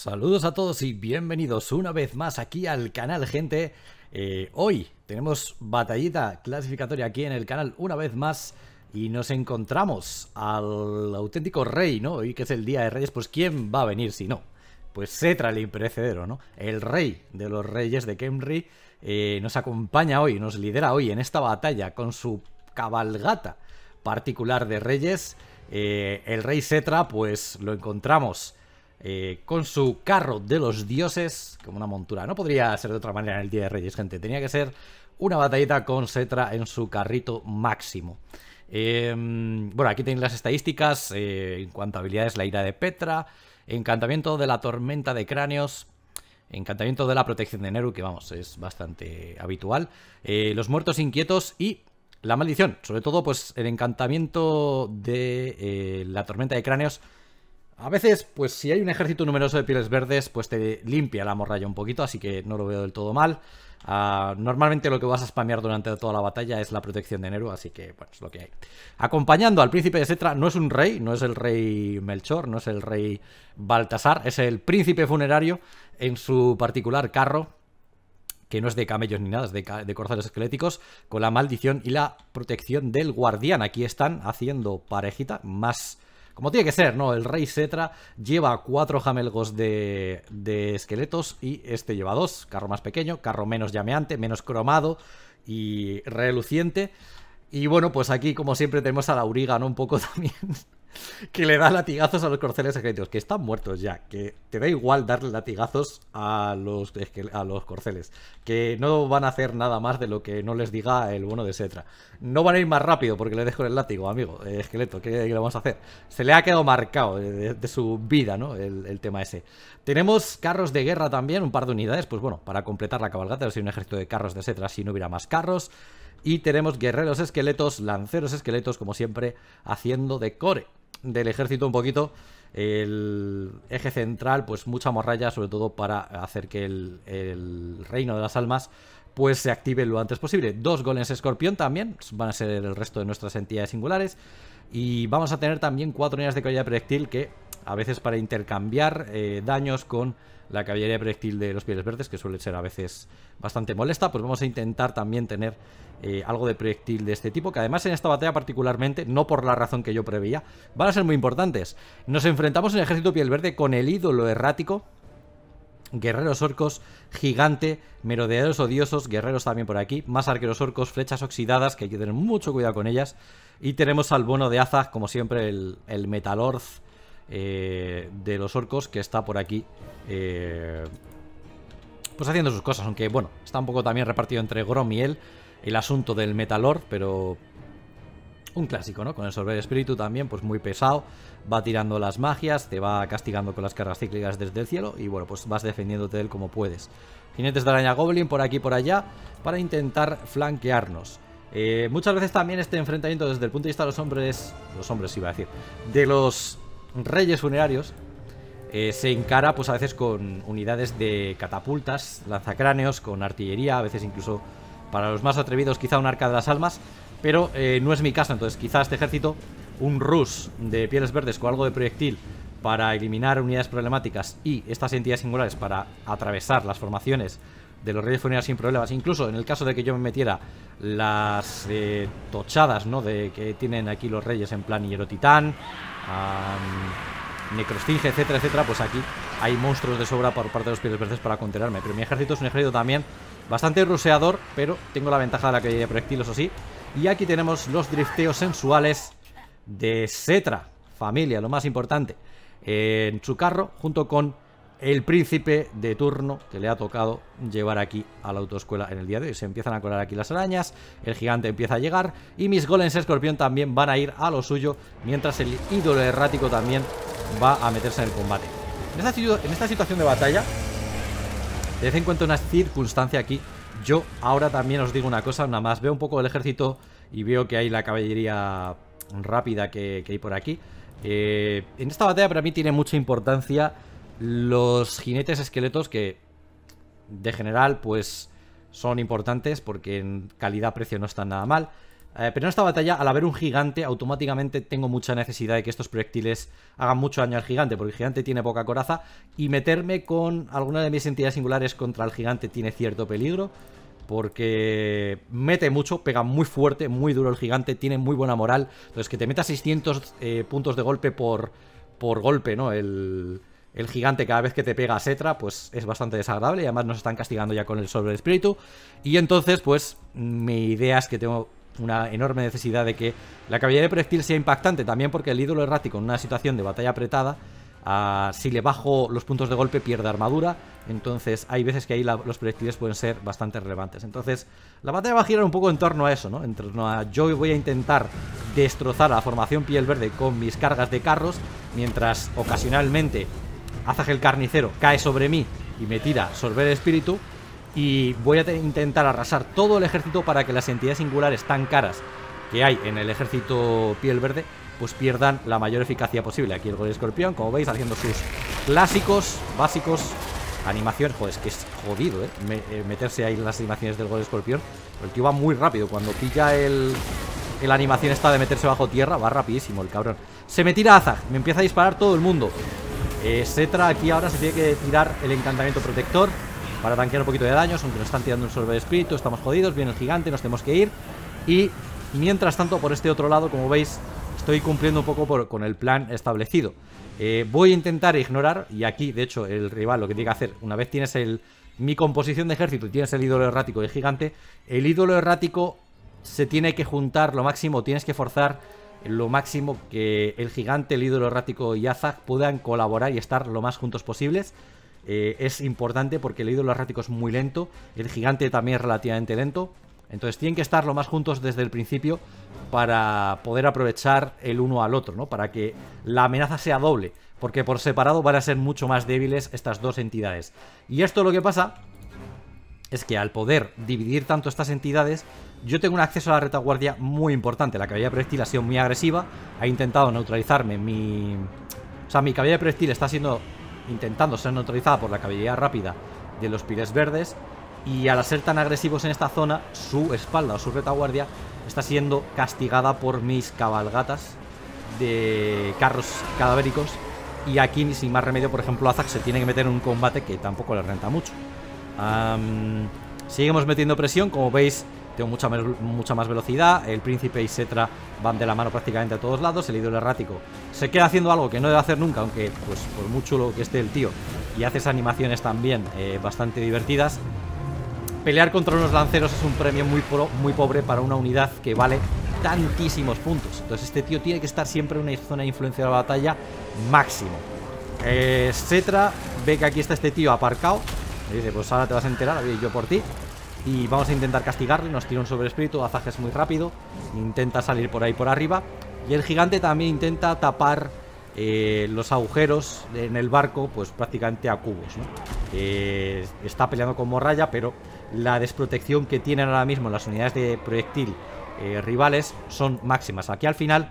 Saludos a todos y bienvenidos una vez más aquí al canal, gente. Eh, hoy tenemos batallita clasificatoria aquí en el canal una vez más y nos encontramos al auténtico rey, ¿no? Hoy que es el Día de Reyes, pues ¿quién va a venir si no? Pues Setra el Imperecedero, ¿no? El rey de los reyes de Kemri eh, nos acompaña hoy, nos lidera hoy en esta batalla con su cabalgata particular de reyes. Eh, el rey Setra, pues lo encontramos eh, con su carro de los dioses, como una montura. No podría ser de otra manera en el Día de Reyes, gente. Tenía que ser una batallita con Setra en su carrito máximo. Em, bueno, aquí tenéis las estadísticas eh, en cuanto a habilidades, la ira de Petra, encantamiento de la tormenta de cráneos, encantamiento de la protección de Neru, que vamos, es bastante habitual, eh, los muertos inquietos y la maldición, sobre todo pues el encantamiento de la tormenta de cráneos a veces, pues si hay un ejército numeroso de pieles verdes, pues te limpia la morralla un poquito, así que no lo veo del todo mal. Ah, normalmente lo que vas a spamear durante toda la batalla es la protección de Nero, así que bueno, es lo que hay. Acompañando al príncipe de Setra, no es un rey, no es el rey Melchor, no es el rey Baltasar, es el príncipe funerario en su particular carro, que no es de camellos ni nada, es de, de esqueléticos, con la maldición y la protección del guardián. Aquí están haciendo parejita más como tiene que ser, ¿no? El rey Cetra lleva cuatro jamelgos de, esqueletos y este lleva dos, carro más pequeño, carro menos llameante, menos cromado y reluciente. Y bueno, pues aquí, como siempre, tenemos a la auriga, ¿no? Un poco también que le da latigazos a los corceles secretos, que están muertos ya, que te da igual darle latigazos a los, a los corceles, que no van a hacer nada más de lo que no les diga el bueno de Setra. No van a ir más rápido porque le dejo el látigo, amigo, eh, esqueleto, ¿qué, le vamos a hacer? Se le ha quedado marcado de, su vida, ¿no? El, tema ese. Tenemos carros de guerra también, un par de unidades, pues bueno, para completar la cabalgata, si un ejército de carros de Setra, si no hubiera más carros. Y tenemos guerreros esqueletos, lanceros esqueletos, como siempre, haciendo de core del ejército un poquito. El eje central, pues mucha morralla, sobre todo para hacer que el, reino de las almas pues se active lo antes posible. Dos golems escorpión también, van a ser el resto de nuestras entidades singulares. Y vamos a tener también cuatro unidades de caballería proyectil que a veces para intercambiar eh, daños con la caballería proyectil de los pieles verdes, que suele ser a veces bastante molesta, pues vamos a intentar también tener eh, algo de proyectil de este tipo, que además en esta batalla particularmente, no por la razón que yo preveía, van a ser muy importantes. Nos enfrentamos en el ejército piel verde con el ídolo errático, guerreros orcos, gigante, merodeadores odiosos, guerreros también por aquí, más arqueros orcos, flechas oxidadas, que hay que tener mucho cuidado con ellas, y tenemos al bono de Azaz, como siempre, el, el metalorz eh, de los orcos, que está por aquí... Eh, pues haciendo sus cosas, aunque bueno, está un poco también repartido entre Grom y él el asunto del Metalord, pero un clásico, ¿no? Con el Sorber Espíritu también, pues muy pesado, va tirando las magias, te va castigando con las cargas cíclicas desde el cielo y bueno, pues vas defendiéndote de él como puedes. Jinetes de araña Goblin por aquí por allá para intentar flanquearnos. Eh, muchas veces también este enfrentamiento desde el punto de vista de los hombres, los hombres iba a decir, de los reyes funerarios, eh, se encara pues a veces con unidades de catapultas, lanzacráneos, con artillería, a veces incluso para los más atrevidos quizá un arca de las almas, pero eh, no es mi caso, entonces quizá este ejército, un rush de pieles verdes con algo de proyectil para eliminar unidades problemáticas y estas entidades singulares para atravesar las formaciones de los reyes funerarios sin problemas, incluso en el caso de que yo me metiera las eh, tochadas ¿no? de que tienen aquí los reyes en plan hierotitán, necrostinge, etcétera, etcétera, pues aquí hay monstruos de sobra por parte de los pieles verdes para contenerme. Pero mi ejército es un ejército también bastante ruseador, pero tengo la ventaja de la caída de proyectilos así. Y aquí tenemos los drifteos sensuales de Setra, familia, lo más importante. En su carro, junto con el príncipe de turno que le ha tocado llevar aquí a la autoescuela en el día de hoy. Se empiezan a colar aquí las arañas, el gigante empieza a llegar y mis golems escorpión también van a ir a lo suyo, mientras el ídolo errático también va a meterse en el combate. En esta, situación de batalla, de vez en una circunstancia aquí, yo ahora también os digo una cosa, nada más veo un poco el ejército y veo que hay la caballería rápida que, hay por aquí. Eh, en esta batalla para mí tiene mucha importancia los jinetes esqueletos que de general pues son importantes porque en calidad-precio no están nada mal. Eh, pero en esta batalla, al haber un gigante, automáticamente tengo mucha necesidad de que estos proyectiles hagan mucho daño al gigante, porque el gigante tiene poca coraza, y meterme con alguna de mis entidades singulares contra el gigante tiene cierto peligro, porque mete mucho, pega muy fuerte, muy duro el gigante, tiene muy buena moral, entonces que te meta 600 eh, puntos de golpe por, por golpe, ¿no? El, el gigante cada vez que te pega a Setra, pues es bastante desagradable y además nos están castigando ya con el sobre del espíritu. Y entonces, pues, mi idea es que tengo una enorme necesidad de que la caballería de proyectil sea impactante, también porque el ídolo errático en una situación de batalla apretada, ah, si le bajo los puntos de golpe pierde armadura, entonces hay veces que ahí los proyectiles pueden ser bastante relevantes. Entonces la batalla va a girar un poco en torno a eso, ¿no? En torno a yo voy a intentar destrozar a la formación piel verde con mis cargas de carros, mientras ocasionalmente Azaje el carnicero cae sobre mí y me tira sorber espíritu, y voy a intentar arrasar todo el ejército para que las entidades singulares tan caras que hay en el ejército piel verde pues pierdan la mayor eficacia posible. Aquí el gol escorpión, como veis, haciendo sus clásicos, básicos, animaciones. Joder, es que es jodido, ¿eh? ¿eh? meterse ahí en las animaciones del gol escorpión. el tío va muy rápido. Cuando pilla el, la animación esta de meterse bajo tierra, va rapidísimo el cabrón. Se me tira Azar, me empieza a disparar todo el mundo. Eh, setra aquí ahora se tiene que tirar el encantamiento protector para tanquear un poquito de daños, aunque nos están tirando un sorbe de espíritu, estamos jodidos, viene el gigante, nos tenemos que ir. Y mientras tanto, por este otro lado, como veis, estoy cumpliendo un poco por, con el plan establecido. Eh, voy a intentar ignorar, y aquí, de hecho, el rival lo que tiene que hacer, una vez tienes el, mi composición de ejército y tienes el ídolo errático y el gigante, el ídolo errático se tiene que juntar lo máximo, tienes que forzar lo máximo que el gigante, el ídolo errático y Azag puedan colaborar y estar lo más juntos posibles. Eh, es importante porque el ídolo errático es muy lento, el gigante también es relativamente lento, entonces tienen que estar lo más juntos desde el principio para poder aprovechar el uno al otro, ¿no? Para que la amenaza sea doble, porque por separado van a ser mucho más débiles estas dos entidades. Y esto lo que pasa es que al poder dividir tanto estas entidades, yo tengo un acceso a la retaguardia muy importante. La caballería proyectil ha sido muy agresiva, ha intentado neutralizarme mi... O sea, mi caballería proyectil está siendo intentando ser neutralizada por la caballería rápida de los pires verdes y al ser tan agresivos en esta zona, su espalda o su retaguardia está siendo castigada por mis cabalgatas de carros cadavéricos y aquí sin más remedio, por ejemplo, Azak se tiene que meter en un combate que tampoco le renta mucho. seguimos metiendo presión, como veis tengo mucha, mucha más velocidad. El príncipe y Setra van de la mano prácticamente a todos lados. El ídolo errático se queda haciendo algo que no debe hacer nunca, aunque pues por mucho lo que esté el tío. Y hace esas animaciones también eh, bastante divertidas. Pelear contra unos lanceros es un premio muy, muy pobre para una unidad que vale tantísimos puntos. Entonces este tío tiene que estar siempre en una zona de influencia de la batalla máximo. Eh, Setra ve que aquí está este tío aparcado. dice, pues ahora te vas a enterar, yo por ti. Y vamos a intentar castigarle, nos tira un sobre espíritu, azajes muy rápido, intenta salir por ahí por arriba. Y el gigante también intenta tapar eh, los agujeros en el barco, pues prácticamente a cubos. Eh, está peleando con Morraya, pero la desprotección que tienen ahora mismo las unidades de proyectil eh, rivales son máximas. Aquí al final,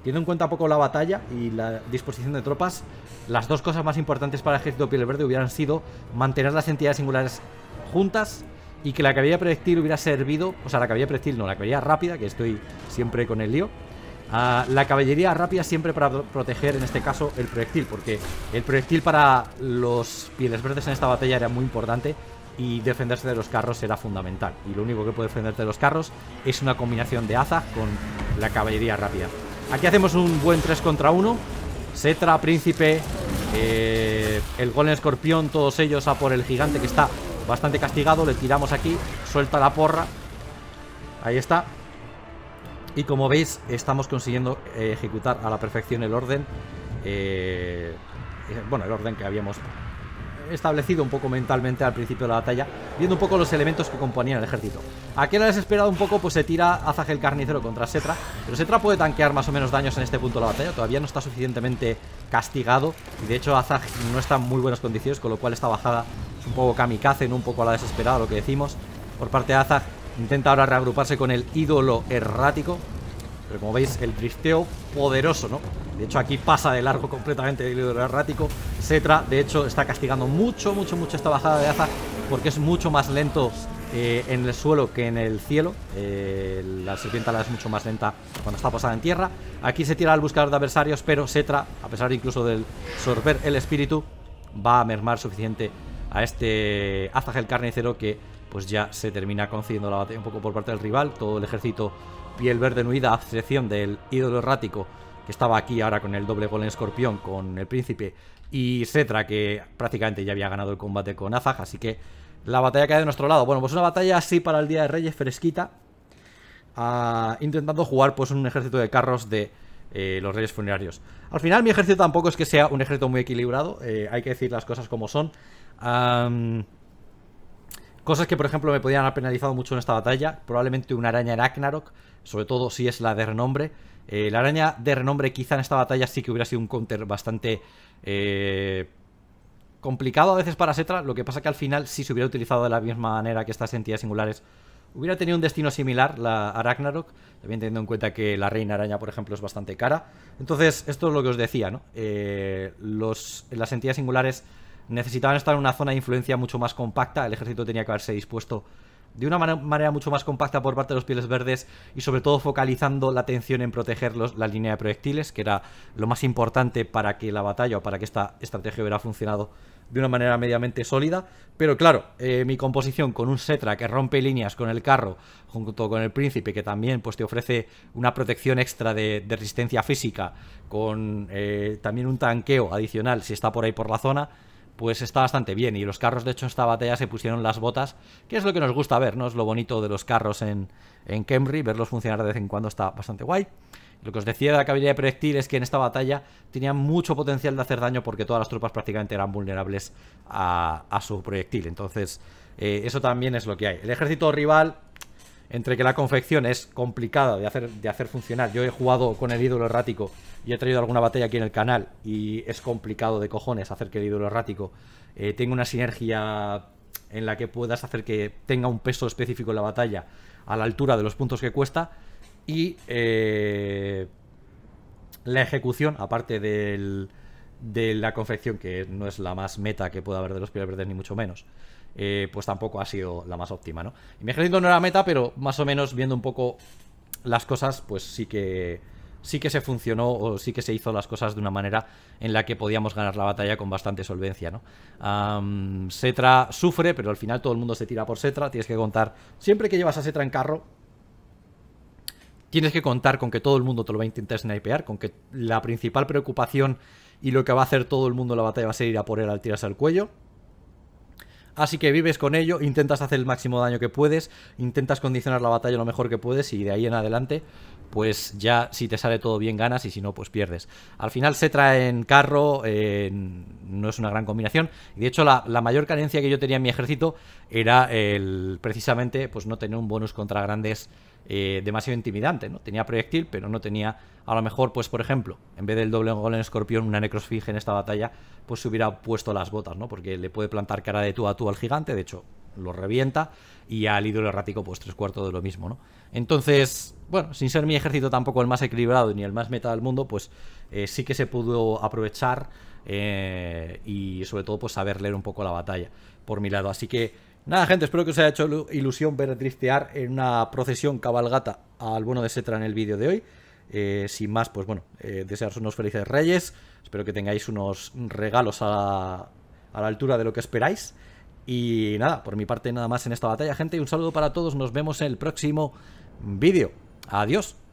teniendo en cuenta poco la batalla y la disposición de tropas, las dos cosas más importantes para el ejército piel verde hubieran sido mantener las entidades singulares juntas y que la caballería proyectil hubiera servido, o sea, la caballería proyectil no, la caballería rápida, que estoy siempre con el lío, la caballería rápida siempre para proteger en este caso el proyectil, porque el proyectil para los pieles verdes en esta batalla era muy importante y defenderse de los carros era fundamental. Y lo único que puede defenderte de los carros es una combinación de aza con la caballería rápida. Aquí hacemos un buen 3 contra 1. Setra, Príncipe, eh, el Golem Escorpión, todos ellos a por el gigante que está Bastante castigado, le tiramos aquí, suelta la porra. Ahí está. Y como veis, estamos consiguiendo eh, ejecutar a la perfección el orden. Eh, bueno, el orden que habíamos establecido un poco mentalmente al principio de la batalla, viendo un poco los elementos que componían el ejército. Aquí era desesperado un poco, pues se tira Azag el carnicero contra Setra, pero Setra puede tanquear más o menos daños en este punto de la batalla, todavía no está suficientemente castigado, y de hecho Azag no está en muy buenas condiciones, con lo cual esta bajada un poco kamikaze, ¿no? un poco a la desesperada, lo que decimos, por parte de Aza, Intenta ahora reagruparse con el ídolo errático. Pero como veis, el drifteo poderoso, ¿no? De hecho, aquí pasa de largo completamente el ídolo errático. Setra, de hecho, está castigando mucho, mucho, mucho esta bajada de Aza. porque es mucho más lento eh, en el suelo que en el cielo. Eh, la serpiente la es mucho más lenta cuando está posada en tierra. Aquí se tira al buscador de adversarios, pero Setra, a pesar incluso del sorber el espíritu, va a mermar suficiente a este el Carnicero que pues ya se termina concediendo la batalla un poco por parte del rival. Todo el ejército piel verde nuida, a excepción del ídolo errático que estaba aquí ahora con el doble gol escorpión con el príncipe y Setra que prácticamente ya había ganado el combate con Azag, así que la batalla queda de nuestro lado. Bueno, pues una batalla así para el Día de Reyes fresquita, ah, intentando jugar pues un ejército de carros de eh, los reyes funerarios. Al final mi ejército tampoco es que sea un ejército muy equilibrado, eh, hay que decir las cosas como son. cosas que por ejemplo me podían haber penalizado mucho en esta batalla, probablemente una araña en Aknarok sobre todo si es la de renombre. Eh, la araña de renombre quizá en esta batalla sí que hubiera sido un counter bastante complicado a veces para Setra, lo que pasa que al final si se hubiera utilizado de la misma manera que estas entidades singulares Hubiera tenido un destino similar la Ragnarok, también teniendo en cuenta que la Reina Araña, por ejemplo, es bastante cara. Entonces, esto es lo que os decía, ¿no? Eh, los, las entidades singulares necesitaban estar en una zona de influencia mucho más compacta, el ejército tenía que haberse dispuesto de una manera mucho más compacta por parte de los pieles verdes y sobre todo focalizando la atención en proteger la línea de proyectiles, que era lo más importante para que la batalla o para que esta estrategia hubiera funcionado de una manera mediamente sólida. Pero claro, eh, mi composición con un Setra que rompe líneas con el carro, junto con el príncipe, que también pues, te ofrece una protección extra de, resistencia física, con eh, también un tanqueo adicional si está por ahí por la zona pues está bastante bien. Y los carros, de hecho, en esta batalla se pusieron las botas, que es lo que nos gusta ver, ¿no? Es lo bonito de los carros en, en verlos funcionar de vez en cuando está bastante guay. Lo que os decía de la caballería de proyectil es que en esta batalla tenían mucho potencial de hacer daño porque todas las tropas prácticamente eran vulnerables a, su proyectil. Entonces, eh, eso también es lo que hay. El ejército rival entre que la confección es complicada de hacer, de hacer funcionar. Yo he jugado con el ídolo errático y he traído alguna batalla aquí en el canal y es complicado de cojones hacer que el ídolo errático eh, tenga una sinergia en la que puedas hacer que tenga un peso específico en la batalla a la altura de los puntos que cuesta y eh, la ejecución, aparte de la confección que no es la más meta que pueda haber de los pieles verdes ni mucho menos eh, pues tampoco ha sido la más óptima, ¿no? Y me ejército no era meta, pero más o menos viendo un poco las cosas, pues sí que sí que se funcionó o sí que se hizo las cosas de una manera en la que podíamos ganar la batalla con bastante solvencia, ¿no? Setra sufre, pero al final todo el mundo se tira por Setra. Tienes que contar, siempre que llevas a Setra en carro, tienes que contar con que todo el mundo te lo va a intentar snipear, con que la principal preocupación y lo que va a hacer todo el mundo en la batalla va a ser ir a por él al tirarse al cuello. Así que vives con ello, intentas hacer el máximo daño que puedes, intentas condicionar la batalla lo mejor que puedes y de ahí en adelante pues ya si te sale todo bien ganas y si no, pues pierdes. Al final se trae en carro no es una gran combinación. De hecho, la, mayor carencia que yo tenía en mi ejército era el precisamente pues no tener un bonus contra grandes eh, demasiado intimidante. ¿no? Tenía proyectil, pero no tenía a lo mejor, pues por ejemplo, en vez del doble gol en escorpión, una necrosfinge en esta batalla, pues se hubiera puesto las botas, ¿no? Porque le puede plantar cara de tú a tú al gigante, de hecho, lo revienta, y al ídolo errático, pues tres cuartos de lo mismo, ¿no? Entonces, bueno, sin ser mi ejército tampoco el más equilibrado ni el más meta del mundo, pues eh, sí que se pudo aprovechar eh, y sobre todo pues saber leer un poco la batalla por mi lado. Así que nada, gente, espero que os haya hecho ilusión ver Tristear en una procesión cabalgata al bueno de Setra en el vídeo de hoy. Eh, sin más, pues bueno, desearos unos felices reyes, espero que tengáis unos regalos a, a la altura de lo que esperáis. Y nada, por mi parte nada más en esta batalla, gente. Un saludo para todos, nos vemos en el próximo vídeo. Adiós.